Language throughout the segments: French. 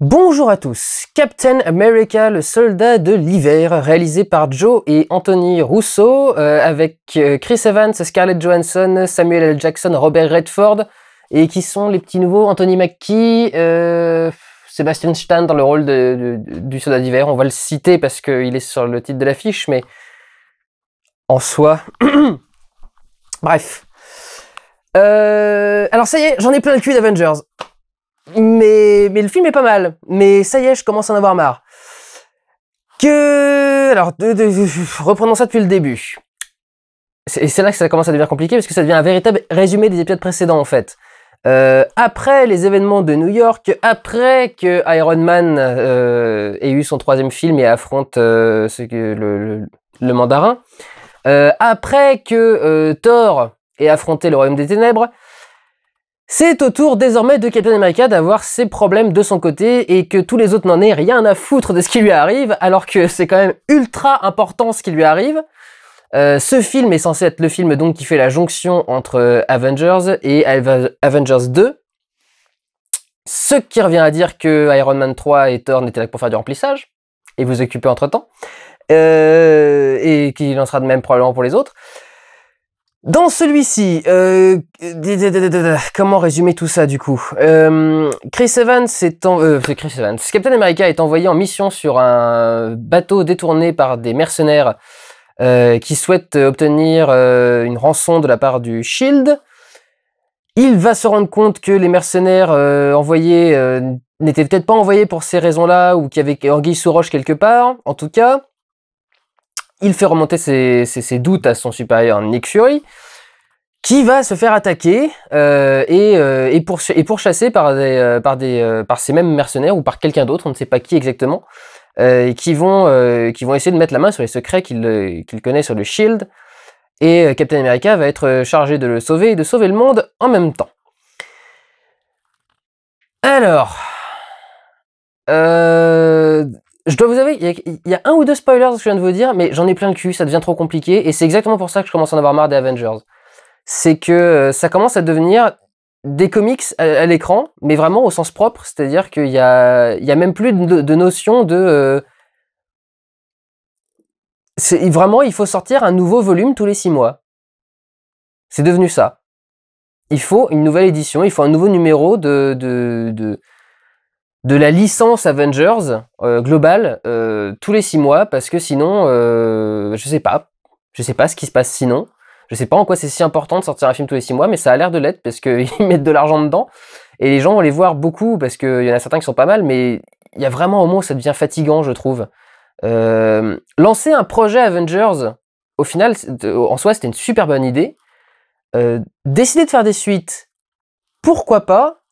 Bonjour à tous, Captain America, le soldat de l'hiver, réalisé par Joe et Anthony Russo, euh, avec euh, Chris Evans, Scarlett Johansson, Samuel L. Jackson, Robert Redford, et qui sont les petits nouveaux, Anthony McKee, euh, Sebastian Sébastien Stan dans le rôle du soldat d'hiver, on va le citer parce qu'il est sur le titre de l'affiche, mais en soi... Bref. alors ça y est, j'en ai plein le cul d'Avengers. Mais mais, le film est pas mal. Mais ça y est, je commence à en avoir marre. Que... Alors, reprenons ça depuis le début. Et c'est là que ça commence à devenir compliqué, parce que ça devient un véritable résumé des épisodes précédents, en fait. Euh, après les événements de New York, après que Iron Man euh, ait eu son troisième film et affronte euh, ce que, le, le, mandarin, après que Thor ait affronté le Royaume des Ténèbres, c'est au tour désormais de Captain America d'avoir ses problèmes de son côté et que tous les autres n'en aient rien à foutre de ce qui lui arrive, alors que c'est quand même ultra important ce qui lui arrive. Euh, ce film est censé être le film donc qui fait la jonction entre euh, Avengers et Avengers 2. Ce qui revient à dire que Iron Man 3 et Thor n'étaient là que pour faire du remplissage et vous occuper entre temps. Euh, et qu'il en sera de même probablement pour les autres. Dans celui-ci, euh, comment résumer tout ça du coup euh, Chris Evans est en, euh, Chris Evans, Captain America est envoyé en mission sur un bateau détourné par des mercenaires qui souhaitent obtenir une rançon de la part du Shield. Il va se rendre compte que les mercenaires envoyés n'étaient peut-être pas envoyés pour ces raisons-là ou qu'il y avait Anguille sous roche quelque part. En tout cas, il fait remonter ses, doutes à son supérieur Nick Fury, qui va se faire attaquer euh, et, euh, pourchasser euh, par, ces mêmes mercenaires ou par quelqu'un d'autre, on ne sait pas qui exactement, qui vont, essayer de mettre la main sur les secrets qu'il connaît sur le Shield. Et Captain America va être chargé de le sauver et de sauver le monde en même temps. Alors, je dois vous avouer, il y, a un ou deux spoilers que je viens de vous dire, mais j'en ai plein le cul, ça devient trop compliqué, et c'est exactement pour ça que je commence à en avoir marre des Avengers. C'est que euh, ça commence à devenir des comics à, l'écran, mais vraiment au sens propre, c'est-à-dire qu'il y a, même plus de, notion de... Euh, vraiment, il faut sortir un nouveau volume tous les six mois. C'est devenu ça. Il faut une nouvelle édition, il faut un nouveau numéro de de la licence Avengers euh, globale euh, tous les six mois parce que sinon, euh, je sais pas, je sais pas ce qui se passe sinon. Je sais pas en quoi c'est si important de sortir un film tous les six mois, mais ça a l'air de l'être parce qu'ils mettent de l'argent dedans et les gens vont les voir beaucoup parce qu'il y en a certains qui sont pas mal, mais il y a vraiment un moment où ça devient fatigant, je trouve. lancer un projet Avengers, au final, en soi, c'était une super bonne idée. décider de faire des suites, pourquoi pas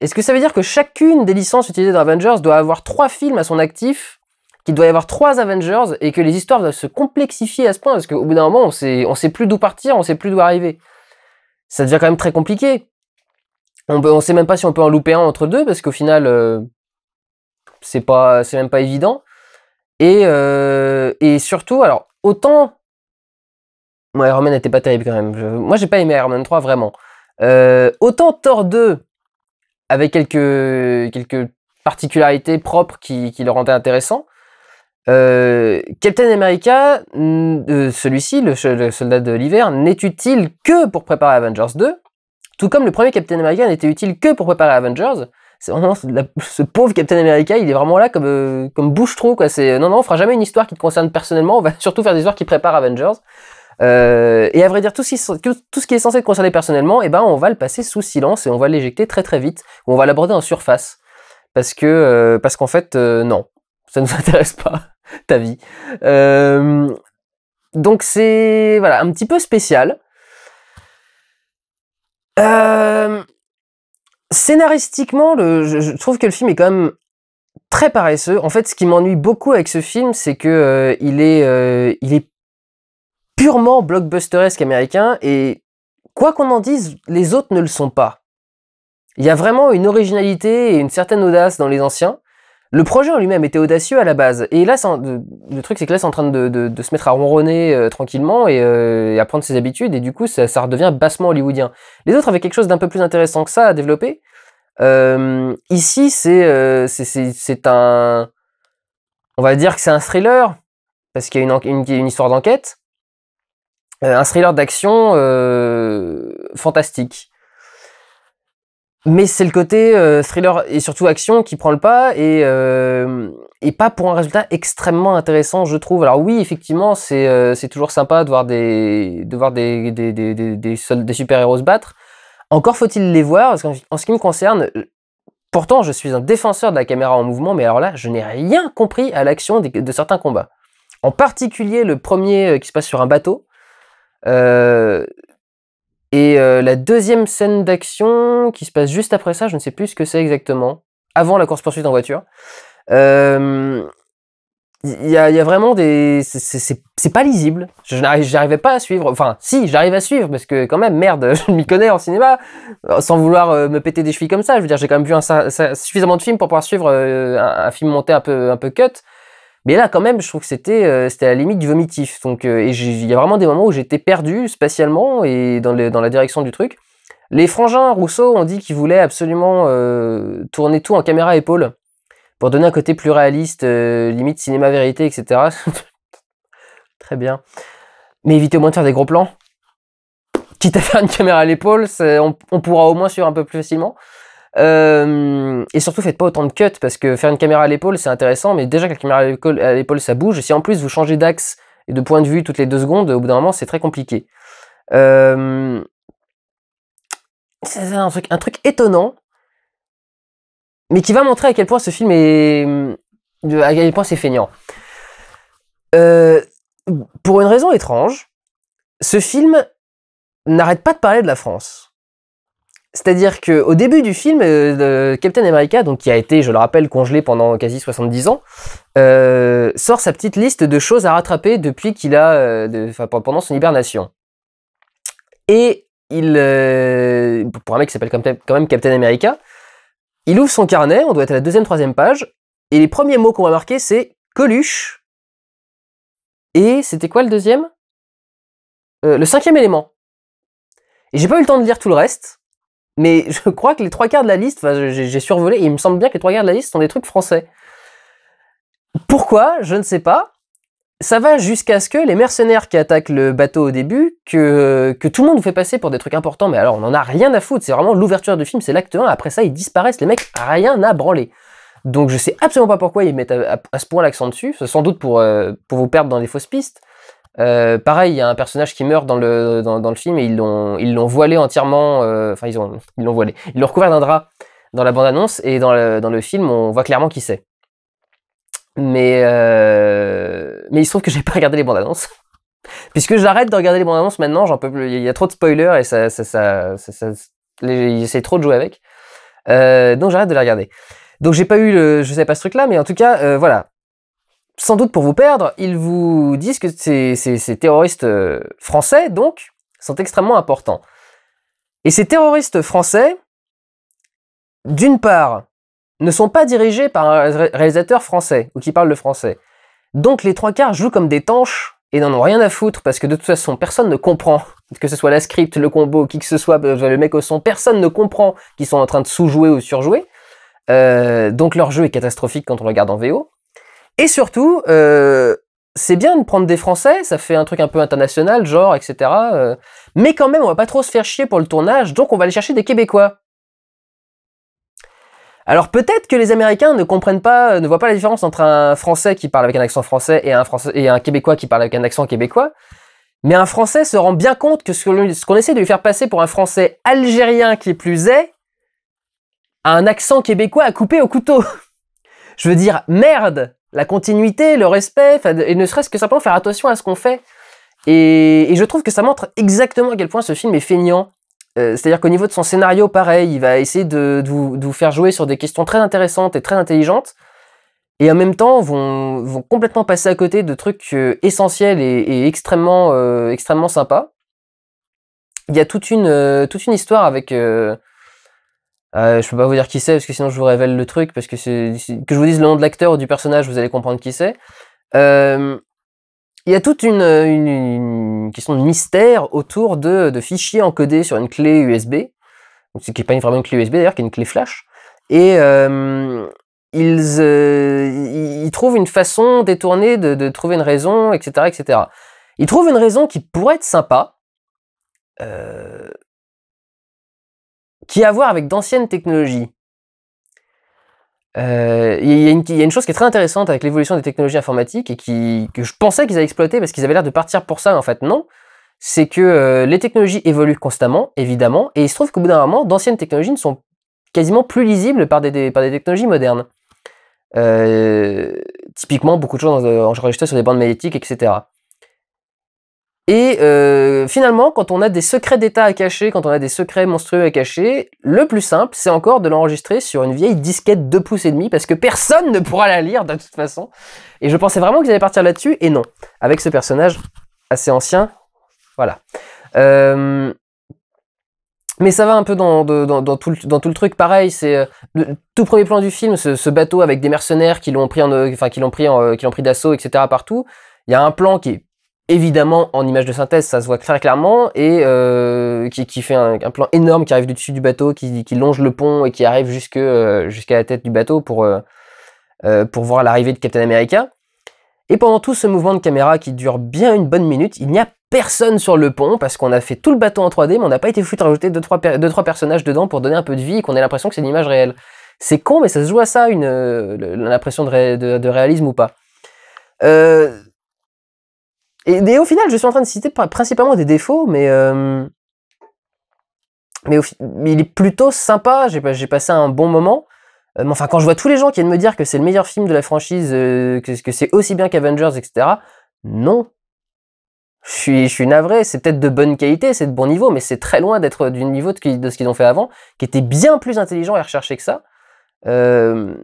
est-ce que ça veut dire que chacune des licences utilisées dans Avengers doit avoir trois films à son actif, qu'il doit y avoir trois Avengers et que les histoires doivent se complexifier à ce point parce qu'au bout d'un moment, on ne sait plus d'où partir, on ne sait plus d'où arriver. Ça devient quand même très compliqué. On ne sait même pas si on peut en louper un entre deux parce qu'au final, ce euh, c'est pas, c'est même pas évident. Et, euh, surtout, alors autant Iron Man n'était pas terrible quand même. Je... Moi, j'ai pas aimé Iron Man 3 vraiment. Euh, autant Thor 2, avec quelques, quelques particularités propres qui, le rendaient intéressant. Euh, Captain America, euh, celui-ci, le, soldat de l'hiver, n'est utile que pour préparer Avengers 2, tout comme le premier Captain America n'était utile que pour préparer Avengers. C'est vraiment ce pauvre Captain America, il est vraiment là comme, euh, comme bouche-trou. Quoi. C'est, non, non, on fera jamais une histoire qui te concerne personnellement, on va surtout faire des histoires qui préparent Avengers. Euh, et à vrai dire, tout ce, qui, tout ce qui est censé te concerner personnellement, eh ben, on va le passer sous silence et on va l'éjecter très très vite, ou on va l'aborder en surface. Parce que, euh, parce qu'en fait, euh, non, ça ne nous intéresse pas, ta vie. donc c'est, voilà, un petit peu spécial. scénaristiquement, le, je, trouve que le film est quand même très paresseux. En fait, ce qui m'ennuie beaucoup avec ce film, c'est que il est, il est purement blockbusteresque américain et quoi qu'on en dise, les autres ne le sont pas. Il y a vraiment une originalité et une certaine audace dans les anciens. Le projet en lui-même était audacieux à la base. Et là, le truc, c'est que là, c'est en train de, se mettre à ronronner euh, tranquillement euh, et, à prendre ses habitudes. Et du coup, ça, redevient bassement hollywoodien. Les autres avaient quelque chose d'un peu plus intéressant que ça à développer. Euh, ici, c'est c'est un... On va dire que c'est un thriller, parce qu'il y a une histoire d'enquête. Euh, un thriller d'action euh, fantastique. Mais c'est le côté euh, thriller et surtout action qui prend le pas et, pas pour un résultat extrêmement intéressant, je trouve. Alors oui, effectivement, c'est toujours sympa de voir des, de des, des, des super-héros se battre. Encore faut-il les voir, parce qu'en ce qui me concerne, pourtant je suis un défenseur de la caméra en mouvement, mais alors là, je n'ai rien compris à l'action de certains combats. En particulier le premier qui se passe sur un bateau, euh, et euh, la deuxième scène d'action qui se passe juste après ça, je ne sais plus ce que c'est exactement, avant la course-poursuite en voiture. Euh, il y, a vraiment des. C'est pas lisible. J'arrivais pas à suivre. Enfin, si, j'arrive à suivre, parce que quand même, merde, je m'y connais en cinéma, sans vouloir me péter des chevilles comme ça. Je veux dire, j'ai quand même vu un, suffisamment de films pour pouvoir suivre un, un, film monté un peu, un peu cut. Mais là, quand même, je trouve que c'était euh, à la limite du vomitif. Donc, euh, il y a vraiment des moments où j'étais perdu spatialement et dans, la direction du truc. Les frangins Rousseau ont dit qu'ils voulaient absolument euh, tourner tout en caméra épaule pour donner un côté plus réaliste, limite cinéma vérité, etc. Très bien. Mais évitez au moins de faire des gros plans. Quitte à faire une caméra à l'épaule, on, on pourra au moins suivre un peu plus facilement. Euh, et surtout, faites pas autant de cuts parce que faire une caméra à l'épaule, c'est intéressant, mais déjà que la caméra à l'épaule, ça bouge. Et Si en plus vous changez d'axe et de point de vue toutes les deux secondes, au bout d'un moment, c'est très compliqué. Euh, c'est un truc, étonnant, mais qui va montrer à quel point ce film est, à quel point c'est feignant. Euh, pour une raison étrange, ce film n'arrête pas de parler de la France. C'est-à-dire qu'au début du film, euh, Captain America, donc, qui a été, je le rappelle, congelé pendant quasi 70 ans, euh, sort sa petite liste de choses à rattraper depuis qu'il a, euh, pendant son hibernation. Et il, pour un mec qui s'appelle quand même Captain America, il ouvre son carnet, on doit être à la deuxième, troisième page, et les premiers mots qu'on va marquer, c'est Coluche. Et c'était quoi le deuxième Le cinquième élément. Et j'ai pas eu le temps de lire tout le reste. Mais je crois que les trois quarts de la liste, enfin, j'ai survolé, et il me semble bien que les trois quarts de la liste sont des trucs français. Pourquoi Je ne sais pas. Ça va jusqu'à ce que les mercenaires qui attaquent le bateau au début, que, tout le monde vous fait passer pour des trucs importants, mais alors on en a rien à foutre, c'est vraiment l'ouverture du film, c'est l'acte 1, après ça ils disparaissent, les mecs, rien à branler. Donc je sais absolument pas pourquoi ils mettent à, ce point l'accent dessus, sans doute pour, euh, pour vous perdre dans les fausses pistes, euh, pareil, il y a un personnage qui meurt dans le, dans, le film et ils l'ont, ils l'ont voilé entièrement. Euh, enfin, ils, ils l'ont voilé. Ils l'ont recouvert d'un drap dans la bande-annonce et dans le, dans le film, on voit clairement qui c'est. Mais, euh, mais il se trouve que j'ai pas regardé les bandes-annonces. Puisque j'arrête de regarder les bandes annonces maintenant, j'en peux Il y a trop de spoilers et ça, ça, ça j'essaie trop de jouer avec. donc j'arrête de les regarder. Donc j'ai pas eu, le, je sais pas ce truc-là, mais en tout cas, voilà sans doute pour vous perdre, ils vous disent que ces, terroristes euh, français, donc, sont extrêmement importants. Et ces terroristes français, d'une part, ne sont pas dirigés par un réalisateur français ou qui parle le français. Donc les trois quarts jouent comme des tanches et n'en ont rien à foutre parce que de toute façon personne ne comprend que ce soit la script, le combo, qui que ce soit, euh, le mec au son, personne ne comprend qu'ils sont en train de sous-jouer ou surjouer. Euh, donc leur jeu est catastrophique quand on le regarde en VO. Et surtout, euh, c'est bien de prendre des Français, ça fait un truc un peu international, genre, etc. Euh, mais quand même, on va pas trop se faire chier pour le tournage, donc on va aller chercher des Québécois. Alors peut-être que les Américains ne comprennent pas, euh, ne voient pas la différence entre un Français qui parle avec un accent français et un, français, et un Québécois qui parle avec un accent québécois. Mais un Français se rend bien compte que ce qu'on essaie de lui faire passer pour un Français algérien qui est plus est, a un accent québécois à couper au couteau. Je veux dire, merde la continuité, le respect, et ne serait-ce que simplement faire attention à ce qu'on fait. Et, je trouve que ça montre exactement à quel point ce film est feignant. Euh, c'est-à-dire qu'au niveau de son scénario, pareil, il va essayer de, vous, faire jouer sur des questions très intéressantes et très intelligentes, et en même temps vont, vont complètement passer à côté de trucs euh, essentiels et, extrêmement, euh, extrêmement sympas. Il y a toute une, toute une histoire avec euh, je peux pas vous dire qui c'est parce que sinon je vous révèle le truc parce que que je vous dise le nom de l'acteur ou du personnage vous allez comprendre qui c'est. Euh, il y a toute une, question de mystère autour de, fichiers encodés sur une clé USB, ce qui n'est pas vraiment une clé USB d'ailleurs, qui est une clé flash. Et euh, euh, ils, trouvent une façon détournée de, trouver une raison, etc., etc. Ils trouvent une raison qui pourrait être sympa, euh, qui a à voir avec d'anciennes technologies. Euh, il y, a une chose qui est très intéressante avec l'évolution des technologies informatiques et qui, que je pensais qu'ils avaient exploité parce qu'ils avaient l'air de partir pour ça, mais en fait non. C'est que euh, les technologies évoluent constamment, évidemment, et il se trouve qu'au bout d'un moment, d'anciennes technologies ne sont quasiment plus lisibles par des, technologies modernes. Euh, typiquement, beaucoup de choses enregistrées sur des bandes magnétiques, etc. Et euh, finalement, quand on a des secrets d'État à cacher, quand on a des secrets monstrueux à cacher, le plus simple, c'est encore de l'enregistrer sur une vieille disquette de pouces et demi, parce que personne ne pourra la lire de toute façon. Et je pensais vraiment qu'ils allaient partir là-dessus, et non. Avec ce personnage assez ancien, voilà. Euh, mais ça va un peu dans, tout, le, truc. Pareil, c'est euh, le tout premier plan du film, ce, bateau avec des mercenaires qui l'ont pris, en, enfin, qui l'ont pris, qui l'ont pris d'assaut, etc. partout. Il y a un plan qui est évidemment en image de synthèse, ça se voit très clairement, et euh, qui, fait un, plan énorme qui arrive du dessus du bateau, qui, longe le pont et qui arrive jusque euh, jusqu'à la tête du bateau pour, euh, pour voir l'arrivée de Captain America. Et pendant tout ce mouvement de caméra qui dure bien une bonne minute, il n'y a personne sur le pont parce qu'on a fait tout le bateau en 3D, mais on n'a pas été foutu de rajouter 2-3 personnages dedans pour donner un peu de vie et qu'on ait l'impression que c'est une image réelle. C'est con, mais ça se joue à ça, l'impression de, réalisme ou pas. Et, au final, je suis en train de citer principalement des défauts, mais. Euh, mais, il est plutôt sympa, j'ai passé un bon moment. Euh, mais enfin, quand je vois tous les gens qui viennent me dire que c'est le meilleur film de la franchise, euh, que, que c'est aussi bien qu'Avengers, etc., non. Je suis, je suis navré, c'est peut-être de bonne qualité, c'est de bon niveau, mais c'est très loin d'être du niveau de, ce qu'ils ont fait avant, qui était bien plus intelligent et recherché que ça. Euh,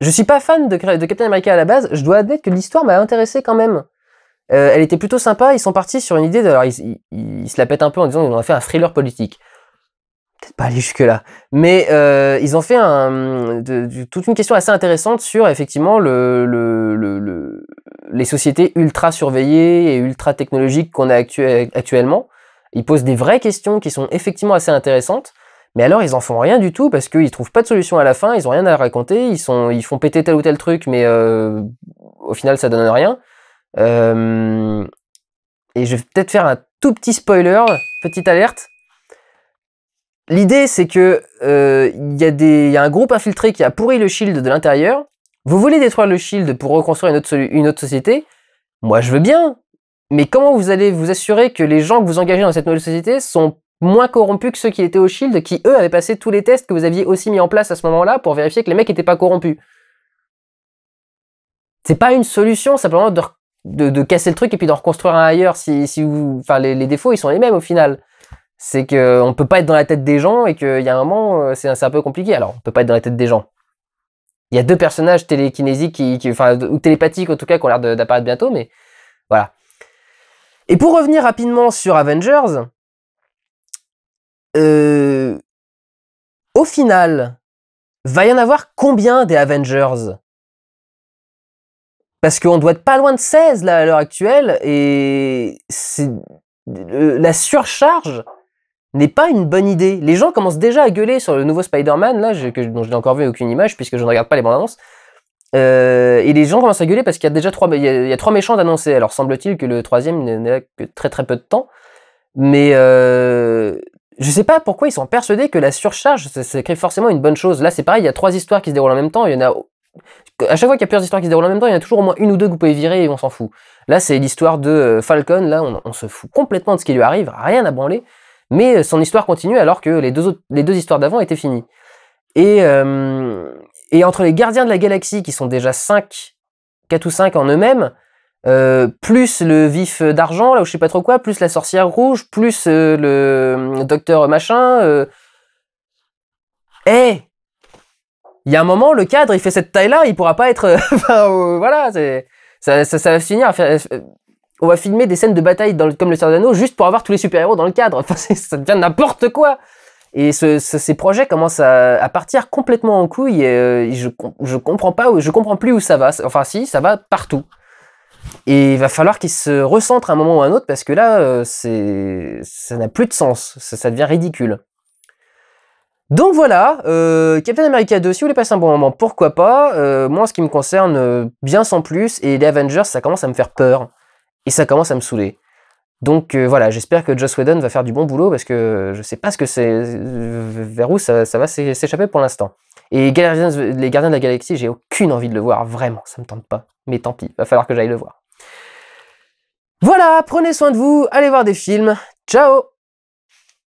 je suis pas fan de, de, Captain America à la base, je dois admettre que l'histoire m'a intéressé quand même. Euh, elle était plutôt sympa. Ils sont partis sur une idée. De, alors, ils, se la pètent un peu en disant qu'ils ont fait un thriller politique. Peut-être pas aller jusque-là. Mais euh, ils ont fait toute une question assez intéressante sur, effectivement, les sociétés ultra surveillées et ultra technologiques qu'on a actuellement. Ils posent des vraies questions qui sont effectivement assez intéressantes. Mais alors, ils en font rien du tout parce qu'ils trouvent pas de solution à la fin, ils ont rien à raconter, ils, sont, ils font péter tel ou tel truc, mais euh, au final, ça donne rien. Euh, et je vais peut-être faire un tout petit spoiler, petite alerte. L'idée, c'est que euh, il y, a un groupe infiltré qui a pourri le shield de l'intérieur. Vous voulez détruire le shield pour reconstruire une autre, une autre société Moi, je veux bien. Mais comment vous allez vous assurer que les gens que vous engagez dans cette nouvelle société sont moins corrompus que ceux qui étaient au shield, qui eux avaient passé tous les tests que vous aviez aussi mis en place à ce moment-là pour vérifier que les mecs n'étaient pas corrompus C'est pas une solution simplement de de, de, casser le truc et puis d'en reconstruire un ailleurs si, si vous, enfin, les, défauts, ils sont les mêmes au final. C'est qu'on ne peut pas être dans la tête des gens et qu'il y a un moment, euh, c'est un, peu compliqué. Alors, on ne peut pas être dans la tête des gens. Il y a deux personnages télékinésiques, qui, qui ou télépathiques en tout cas, qui ont l'air d'apparaître bientôt, mais voilà. Et pour revenir rapidement sur Avengers, euh, au final, va y en avoir combien des Avengers parce qu'on doit être pas loin de 16 là, à l'heure actuelle et c'est la surcharge n'est pas une bonne idée. Les gens commencent déjà à gueuler sur le nouveau Spider-Man, là, que, dont je n'ai encore vu aucune image puisque je ne regarde pas les bandes annonces. Euh, et les gens commencent à gueuler parce qu'il y a déjà trois, il y a, trois méchants annoncés. Alors semble-t-il que le troisième n'est là que très très peu de temps. Mais je euh, je sais pas pourquoi ils sont persuadés que la surcharge, ça crée forcément une bonne chose. Là, c'est pareil, il y a trois histoires qui se déroulent en même temps. Il y en a à chaque fois qu'il y a plusieurs histoires qui se déroulent en même temps, il y a toujours au moins une ou deux que vous pouvez virer et on s'en fout. Là, c'est l'histoire de euh, Falcon, là, on, se fout complètement de ce qui lui arrive, rien à branler, mais euh, son histoire continue alors que les deux, les deux histoires d'avant étaient finies. Et, euh, et, entre les gardiens de la galaxie, qui sont déjà 5, 4 ou 5 en eux-mêmes, plus le vif d'argent, là, où je sais pas trop quoi, plus la sorcière rouge, plus le docteur machin, eh, il y a un moment, le cadre, il fait cette taille-là, il pourra pas être. voilà, ça, ça, ça, va finir euh, On va filmer des scènes de bataille dans le... comme le sardano juste pour avoir tous les super-héros dans le cadre. Enfin, ça devient n'importe quoi. Et ces projets commencent à, partir complètement en couille. Et, euh, je, ne comprends pas, je comprends plus où ça va. Enfin, si, ça va partout. Et il va falloir qu'ils se recentrent à un moment ou à un autre parce que là, euh, ça n'a plus de sens. ça devient ridicule. Donc voilà, euh, Captain America 2, si vous voulez passer un bon moment, pourquoi pas. Euh, moi, en ce qui me concerne, euh, bien sans plus. Et les Avengers, ça commence à me faire peur. Et ça commence à me saouler. Donc voilà, j'espère que Joss Whedon va faire du bon boulot parce que je sais pas ce que c'est, vers où ça, va s'échapper pour l'instant. Et les Gardiens de la Galaxie, j'ai aucune envie de le voir, vraiment, ça me tente pas. Mais tant pis, va falloir que j'aille le voir. Voilà, prenez soin de vous, allez voir des films. Ciao